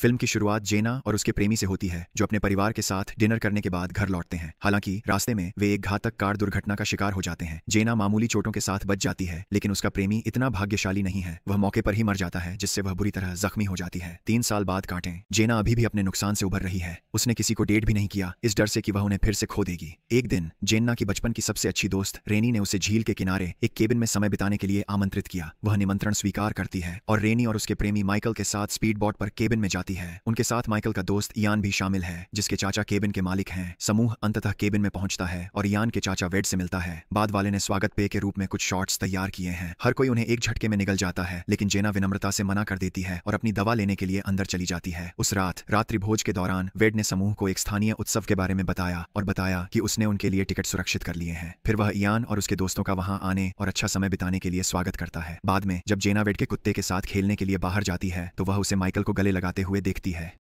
film की शुरुआत जेना और उसके प्रेमी से होती है जो अपने परिवार के साथ डिनर करने के बाद घर लौटते हैं हालांकि रास्ते में वे एक घातक कार दुर्घटना का शिकार हो जाते हैं जेना मामूली चोटों के साथ बच जाती है लेकिन उसका प्रेमी इतना भाग्यशाली नहीं है वह मौके पर ही मर जाता है जिससे वह बुरी तरह जख्मी हो जाती है तीन साल बाद काटें जेना अभी भी अपने नुकसान से उभर रही है उसने किसी को डेट भी नहीं किया इस डर से कि वह उन्हें फिर से खो देगी एक दिन जेना की बचपन की सबसे अच्छी दोस्त रेनी ने उसे झील के किनारे एक केबिन में समय बिताने के लिए आमंत्रित किया वह निमंत्रण स्वीकार करती है और रेनी और उसके प्रेमी माइकल के साथ स्पीड बॉट पर केबिन में जाती करती है उनके साथ माइकल का दोस्त यान भी शामिल है जिसके चाचा केबिन के मालिक हैं समूह अंततः केबिन में पहुंचता है और यान के चाचा वेड से मिलता है बाद वाले ने स्वागत पे के रूप में कुछ शॉर्ट्स तैयार किए हैं हर कोई उन्हें एक झटके में निकल जाता है लेकिन जेना विनम्रता से मना कर देती है और अपनी दवा लेने के लिए अंदर चली जाती है उस रात रात्रि भोज के दौरान वेड ने समूह को एक स्थानीय उत्सव के बारे में बताया और बताया कि उसने उनके लिए टिकट सुरक्षित कर लिए हैं फिर वह ईयान और उसके दोस्तों का वहां आने और अच्छा समय बिताने के लिए स्वागत करता है बाद में जब जेना वेड के कुत्ते के साथ खेलने के लिए बाहर जाती है तो वह उसे माइकल को गले लगाते हुए में देखती है